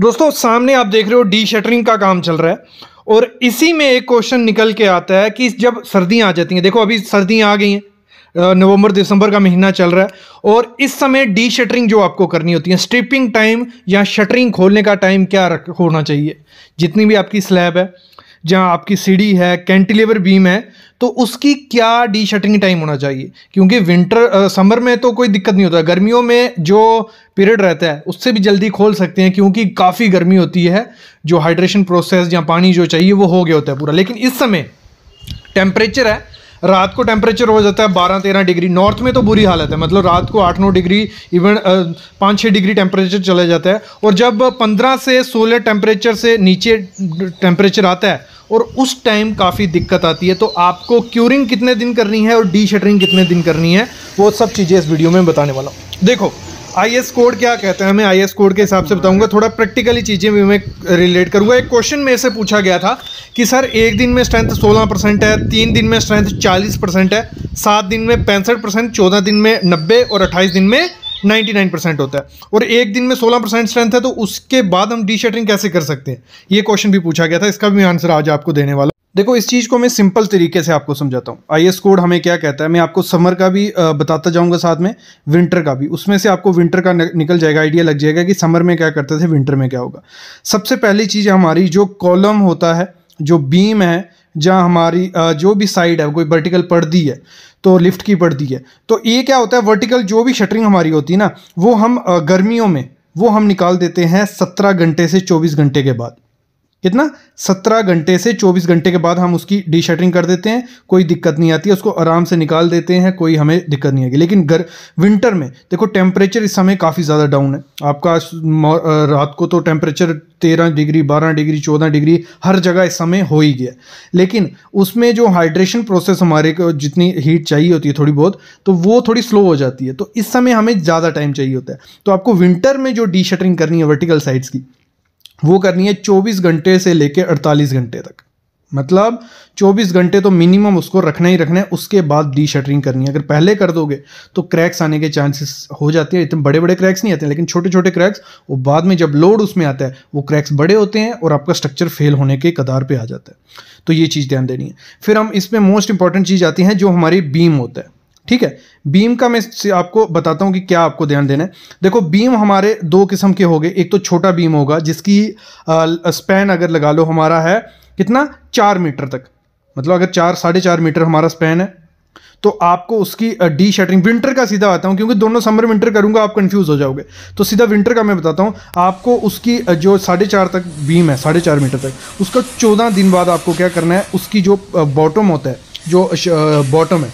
दोस्तों सामने आप देख रहे हो डी शटरिंग का काम चल रहा है और इसी में एक क्वेश्चन निकल के आता है कि जब सर्दियां आ जाती हैं देखो अभी सर्दियां आ गई हैं नवंबर दिसंबर का महीना चल रहा है और इस समय डी शटरिंग जो आपको करनी होती है स्ट्रिपिंग टाइम या शटरिंग खोलने का टाइम क्या होना चाहिए जितनी भी आपकी स्लैब है जहाँ आपकी सीढ़ी है कैंटिलीवर बीम है तो उसकी क्या डी शटिंग टाइम होना चाहिए क्योंकि विंटर समर में तो कोई दिक्कत नहीं होता गर्मियों में जो पीरियड रहता है उससे भी जल्दी खोल सकते हैं क्योंकि काफ़ी गर्मी होती है जो हाइड्रेशन प्रोसेस या पानी जो चाहिए वो हो गया होता है पूरा लेकिन इस समय टेम्परेचर है रात को टेम्परेचर हो जाता है बारह तेरह डिग्री नॉर्थ में तो बुरी हालत है मतलब रात को आठ नौ डिग्री इवन पाँच छः डिग्री टेम्परेचर चला जाता है और जब पंद्रह से सोलह टेम्परेचर से नीचे टेम्परेचर आता है और उस टाइम काफ़ी दिक्कत आती है तो आपको क्यूरिंग कितने दिन करनी है और डी शटरिंग कितने दिन करनी है वो सब चीज़ें इस वीडियो में बताने वाला हूँ देखो आई एस कोड क्या कहते हैं मैं आई एस कोड के हिसाब से बताऊंगा थोड़ा प्रैक्टिकली चीज़ें भी मैं रिलेट करूंगा एक क्वेश्चन मेरे से पूछा गया था कि सर एक दिन में स्ट्रेंथ 16 परसेंट है तीन दिन में स्ट्रेंथ 40 परसेंट है सात दिन में पैंसठ परसेंट चौदह दिन में नब्बे और अट्ठाईस दिन में 99 परसेंट होता है और एक दिन में 16 परसेंट स्ट्रेंथ है तो उसके बाद हम डी शटरिंग कैसे कर सकते हैं ये क्वेश्चन भी पूछा गया था इसका भी आंसर आज आपको देने वाला देखो इस चीज़ को मैं सिंपल तरीके से आपको समझाता हूँ आई एस कोड हमें क्या कहता है मैं आपको समर का भी बताता जाऊँगा साथ में विंटर का भी उसमें से आपको विंटर का निकल जाएगा आइडिया लग जाएगा कि समर में क्या करते थे विंटर में क्या होगा सबसे पहली चीज़ हमारी जो कॉलम होता है जो बीम है जहाँ हमारी जो भी साइड है कोई वर्टिकल पड़ती है तो लिफ्ट की पड़ती है तो ये क्या होता है वर्टिकल जो भी शटरिंग हमारी होती है ना वो हम गर्मियों में वो हम निकाल देते हैं सत्रह घंटे से चौबीस घंटे के बाद कितना सत्रह घंटे से चौबीस घंटे के बाद हम उसकी डी शटरिंग कर देते हैं कोई दिक्कत नहीं आती है उसको आराम से निकाल देते हैं कोई हमें दिक्कत नहीं आएगी लेकिन गर विंटर में देखो टेम्परेचर इस समय काफ़ी ज़्यादा डाउन है आपका रात को तो टेम्परेचर तेरह डिग्री बारह डिग्री चौदह डिग्री हर जगह इस समय हो ही गया लेकिन उसमें जो हाइड्रेशन प्रोसेस हमारे को जितनी हीट चाहिए होती है थोड़ी बहुत तो वो थोड़ी स्लो हो जाती है तो इस समय हमें ज़्यादा टाइम चाहिए होता है तो आपको विंटर में जो डी शटरिंग करनी है वर्टिकल साइड्स की वो करनी है 24 घंटे से लेकर 48 घंटे तक मतलब 24 घंटे तो मिनिमम उसको रखना ही रखना है उसके बाद डी शटरिंग करनी है अगर पहले कर दोगे तो क्रैक्स आने के चांसेस हो जाते हैं इतने बड़े बड़े क्रैक्स नहीं आते लेकिन छोटे छोटे क्रैक्स वो बाद में जब लोड उसमें आता है वो क्रैक्स बड़े होते हैं और आपका स्ट्रक्चर फेल होने के कदार पर आ जाता है तो ये चीज़ ध्यान देनी है फिर हम इसमें मोस्ट इंपॉर्टेंट चीज़ आती है जो हमारी बीम होता है ठीक है बीम का मैं आपको बताता हूँ कि क्या आपको ध्यान देना है देखो बीम हमारे दो किस्म के होंगे एक तो छोटा बीम होगा जिसकी स्पैन अगर लगा लो हमारा है कितना चार मीटर तक मतलब अगर चार साढ़े चार मीटर हमारा स्पैन है तो आपको उसकी डी शटरिंग विंटर का सीधा आता हूँ क्योंकि दोनों समर विंटर करूँगा आप कंफ्यूज हो जाओगे तो सीधा विंटर का मैं बताता हूँ आपको उसकी जो साढ़े चार तक बीम है साढ़े चार मीटर तक उसका चौदह दिन बाद आपको क्या करना है उसकी जो बॉटम होता है जो बॉटम है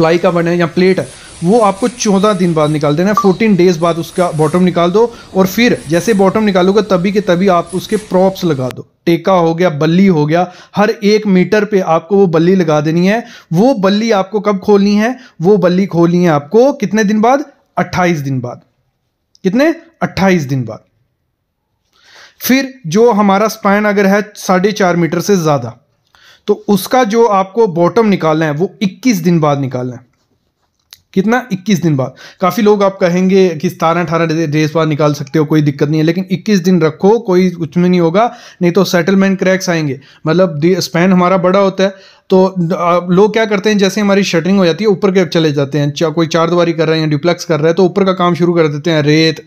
प्लाई का बने या प्लेट है वो आपको चौदह दिन बाद निकाल देना है फोर्टीन डेज बाद उसका बॉटम निकाल दो और फिर जैसे बॉटम निकालोगे तभी के तभी आप उसके प्रॉप्स लगा दो टेका हो गया बल्ली हो गया हर एक मीटर पे आपको वो बल्ली लगा देनी है वो बल्ली आपको कब खोलनी है वो बल्ली खोलनी है आपको कितने दिन बाद अट्ठाईस दिन बाद कितने अट्ठाईस दिन बाद फिर जो हमारा स्पाइन अगर है साढ़े चार मीटर से ज़्यादा तो उसका जो आपको बॉटम निकालना है वो 21 दिन बाद निकालना है कितना 21 दिन बाद काफ़ी लोग आप कहेंगे कि सतारह अठारह डेज बाद निकाल सकते हो कोई दिक्कत नहीं है लेकिन 21 दिन रखो कोई कुछ में नहीं होगा नहीं तो सेटलमेंट क्रैक्स आएंगे मतलब स्पैन हमारा बड़ा होता है तो लोग क्या करते हैं जैसे हमारी शटरिंग हो जाती है ऊपर के चले जाते हैं चा, कोई चार दीवारी कर रहे हैं डिप्लेक्स कर रहे हैं तो ऊपर का काम शुरू कर देते हैं रेत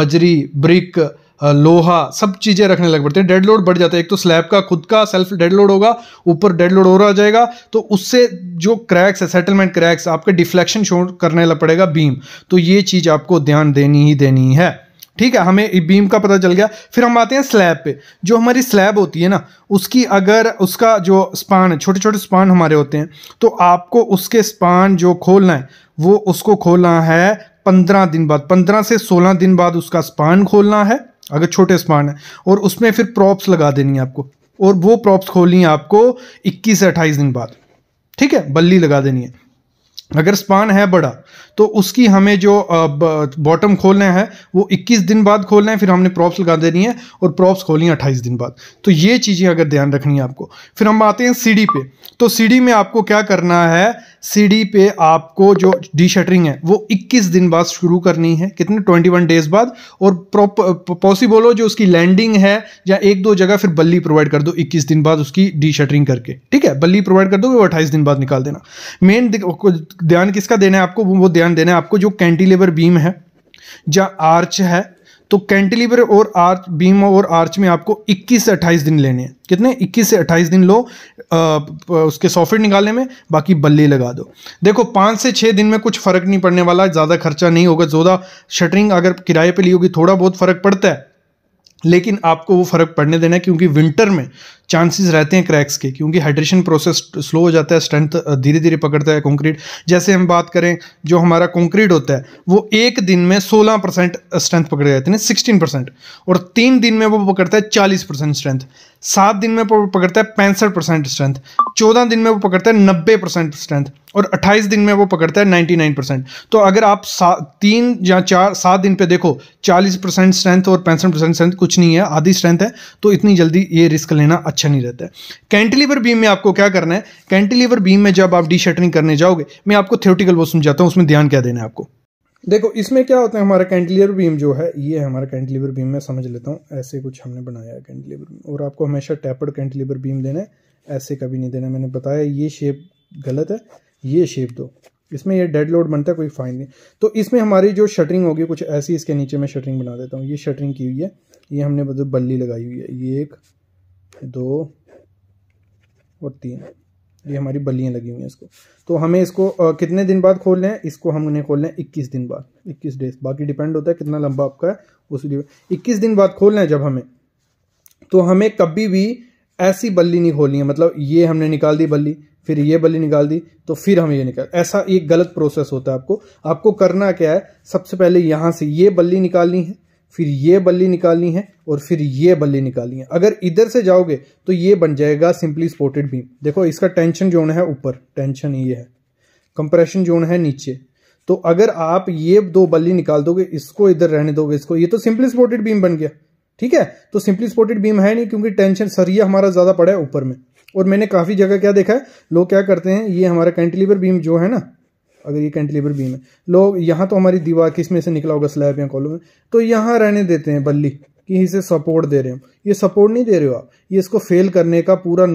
बजरी ब्रिक लोहा सब चीज़ें रखने लग पड़ती हैं डेड लोड बढ़ जाता है एक तो स्लैब का खुद का सेल्फ डेड लोड होगा ऊपर डेड लोड हो रहा जाएगा तो उससे जो क्रैक्स है सेटलमेंट क्रैक्स आपके डिफ्लेक्शन शो करने लग पड़ेगा बीम तो ये चीज़ आपको ध्यान देनी ही देनी है ठीक है हमें बीम का पता चल गया फिर हम आते हैं स्लैब पे जो हमारी स्लैब होती है ना उसकी अगर उसका जो स्पान है छोटे छोटे स्पान हमारे होते हैं तो आपको उसके स्पान जो खोलना है वो उसको खोलना है पंद्रह दिन बाद पंद्रह से सोलह दिन बाद उसका स्पान खोलना है अगर छोटे स्मार्ट हैं और उसमें फिर प्रॉप्स लगा देनी है आपको और वो प्रॉप्स खोलनी है आपको इक्कीस से अट्ठाईस दिन बाद ठीक है बल्ली लगा देनी है अगर स्पान है बड़ा तो उसकी हमें जो बॉटम खोलना है वो 21 दिन बाद खोलना है फिर हमने प्रॉप्स लगा देनी है और प्रॉप्स खोलनी है 28 दिन बाद तो ये चीज़ें अगर ध्यान रखनी है आपको फिर हम आते हैं सीडी पे तो सीडी में आपको क्या करना है सीडी पे आपको जो डी शटरिंग है वो 21 दिन बाद शुरू करनी है कितने 21 डेज बाद और पॉसिबल हो जो उसकी लैंडिंग है या एक दो जगह फिर बल्ली प्रोवाइड कर दो इक्कीस दिन बाद उसकी डी शटरिंग करके ठीक है बल्ली प्रोवाइड कर दो वो अट्ठाईस दिन बाद निकाल देना मेन ध्यान किसका देना है आपको वो ध्यान देना है आपको जो कैंटिलीवर बीम है या आर्च है तो कैंटिलीवर और आर्च बीम और आर्च में आपको 21 से 28 दिन लेने हैं कितने 21 से 28 दिन लो आ, उसके सॉफ्टवेयर निकालने में बाकी बल्ले लगा दो देखो पाँच से छः दिन में कुछ फ़र्क नहीं पड़ने वाला ज़्यादा खर्चा नहीं होगा ज़्यादा शटरिंग अगर किराए पे ली होगी थोड़ा बहुत फ़र्क पड़ता है लेकिन आपको वो फ़र्क पड़ने देना है क्योंकि विंटर में चांसेस रहते हैं क्रैक्स के क्योंकि हाइड्रेशन प्रोसेस स्लो हो जाता है स्ट्रेंथ धीरे धीरे पकड़ता है कंक्रीट जैसे हम बात करें जो हमारा कंक्रीट होता है वो एक दिन में 16 परसेंट स्ट्रेंथ पकड़े जाते हैं सिक्सटीन परसेंट और तीन दिन में वो पकड़ता है चालीस परसेंट स्ट्रेंथ सात दिन में पकड़ता है पैंसठ परसेंट स्ट्रेंथ चौदह दिन में वो पकड़ता है नब्बे परसेंट स्ट्रेंथ और 28 दिन में वो पकड़ता है 99 परसेंट तो अगर आप तीन या चार सात दिन पे देखो 40 परसेंट स्ट्रेंथ और पैंसठ परसेंट स्ट्रेंथ कुछ नहीं है आधी स्ट्रेंथ है तो इतनी जल्दी ये रिस्क लेना अच्छा नहीं रहता है कैंटिलीवर बीम में आपको क्या करना है कैंटिलीवर बीम में जब आप डी करने जाओगे मैं आपको थियोटिकल वो समझाता हूँ उसमें ध्यान क्या देना है आपको देखो इसमें क्या होता है हमारा कैंटिलीवर बीम जो है ये है हमारा कैंटिलीवर बीम मैं समझ लेता हूँ ऐसे कुछ हमने बनाया है कैंटिलीवर बीम और आपको हमेशा टैपर्ड कैंटिलीवर बीम देना है ऐसे कभी नहीं देना मैंने बताया ये शेप गलत है ये शेप दो इसमें ये डेड लोड बनता है कोई फाइन नहीं तो इसमें हमारी जो शटरिंग होगी कुछ ऐसी इसके नीचे मैं शटरिंग बना देता हूँ ये शटरिंग की हुई है ये हमने मतलब बल्ली लगाई हुई है ये एक दो और तीन ये हमारी बल्लियाँ लगी हुई हैं इसको तो हमें इसको आ, कितने दिन बाद खोलना है इसको उन्हें खोलना है इक्कीस दिन बाद इक्कीस डेज बाकी डिपेंड होता है कितना लंबा आपका है उस इक्कीस दिन बाद खोलना है जब हमें तो हमें कभी भी ऐसी बल्ली नहीं खोलनी है मतलब ये हमने निकाल दी बल्ली फिर ये बलि निकाल दी तो फिर हम ये निकाल ऐसा एक गलत प्रोसेस होता है आपको आपको करना क्या है सबसे पहले यहां से ये बल्ली निकालनी है फिर ये बल्ली निकालनी है और फिर ये बल्ली निकालनी है अगर इधर से जाओगे तो ये बन जाएगा सिंपली स्पोर्टेड बीम देखो इसका टेंशन जोन है ऊपर टेंशन ये है कंप्रेशन जोन है नीचे तो अगर आप ये दो बल्ली निकाल दोगे इसको इधर रहने दोगे इसको ये तो सिंपली स्पोर्टेड बीम बन गया ठीक है तो सिंपली स्पोर्टेड बीम है नहीं क्योंकि टेंशन सरिया हमारा ज्यादा पड़ा है ऊपर में और मैंने काफ़ी जगह क्या देखा है लोग क्या करते हैं ये हमारा कैंटिलीवर बीम जो है ना अगर ये कैंटिलीवर बीम है लोग यहाँ तो हमारी दीवार किस में से निकला होगा स्लैब या कॉलम में तो यहाँ रहने देते हैं बल्ली कि इसे सपोर्ट दे रहे हो ये सपोर्ट नहीं दे रहे हो आप ये इसको फेल करने का पूरा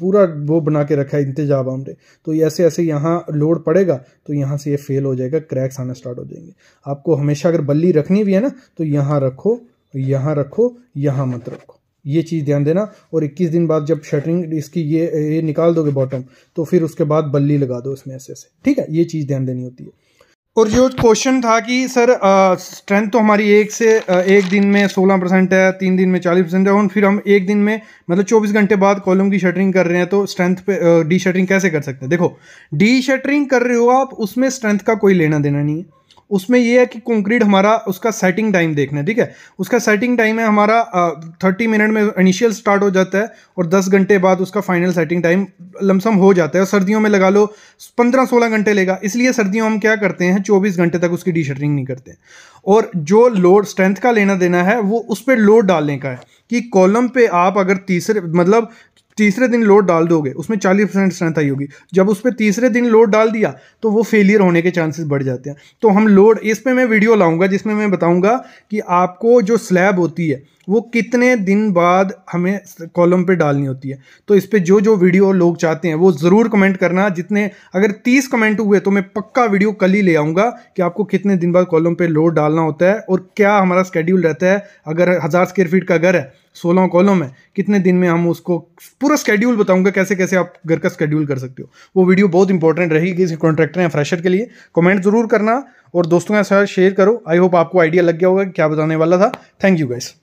पूरा वो बना के रखा है इंतजाम हमने तो ऐसे ऐसे यहाँ लोड पड़ेगा तो यहाँ से ये फेल हो जाएगा क्रैक्स आना स्टार्ट हो जाएंगे आपको हमेशा अगर बल्ली रखनी भी है ना तो यहाँ रखो यहाँ रखो यहाँ मत रखो ये चीज़ ध्यान देना और 21 दिन बाद जब शटरिंग इसकी ये ये निकाल दोगे बॉटम तो फिर उसके बाद बल्ली लगा दो इसमें ऐसे ऐसे ठीक है ये चीज़ ध्यान देनी होती है और जो क्वेश्चन था कि सर स्ट्रेंथ तो हमारी एक से आ, एक दिन में 16 परसेंट है तीन दिन में 40 परसेंट है और फिर हम एक दिन में मतलब 24 घंटे बाद कॉलम की शटरिंग कर रहे हैं तो स्ट्रेंथ पे डी शटरिंग कैसे कर सकते हैं देखो डी शटरिंग कर रहे हो आप उसमें स्ट्रेंथ का कोई लेना देना नहीं है उसमें ये है कि कंक्रीट हमारा उसका सेटिंग टाइम देखना है ठीक है उसका सेटिंग टाइम है हमारा थर्टी मिनट में इनिशियल स्टार्ट हो जाता है और दस घंटे बाद उसका फाइनल सेटिंग टाइम लमसम हो जाता है और सर्दियों में लगा लो पंद्रह सोलह घंटे लेगा इसलिए सर्दियों हम क्या करते हैं चौबीस घंटे तक उसकी डी नहीं करते और जो लोड स्ट्रेंथ का लेना देना है वो उस पर लोड डालने का है कि कॉलम पे आप अगर तीसरे मतलब तीसरे दिन लोड डाल दोगे उसमें चालीस परसेंट स्ट्रेंथ आई होगी जब उस पर तीसरे दिन लोड डाल दिया तो वो फेलियर होने के चांसेस बढ़ जाते हैं तो हम लोड इस पर मैं वीडियो लाऊंगा जिसमें मैं बताऊंगा कि आपको जो स्लैब होती है वो कितने दिन बाद हमें कॉलम पे डालनी होती है तो इस पर जो जो वीडियो लोग चाहते हैं वो ज़रूर कमेंट करना जितने अगर तीस कमेंट हुए तो मैं पक्का वीडियो कल ही ले आऊँगा कि आपको कितने दिन बाद कॉलम पे लोड डालना होता है और क्या हमारा स्केड्यूल रहता है अगर हज़ार स्क्वेयर फीट का घर है सोलह कॉलम है कितने दिन में हम उसको पूरा स्केड्यूल बताऊँगा कैसे कैसे आप घर का स्केड्यूल कर सकते हो वो वीडियो बहुत इंपॉर्टेंट रहेगी किसी कॉन्ट्रैक्टर या फ्रेशर के लिए कमेंट ज़रूर करना और दोस्तों के साथ शेयर करो आई होप आपको आइडिया लग गया होगा क्या बताने वाला था थैंक यू गाइस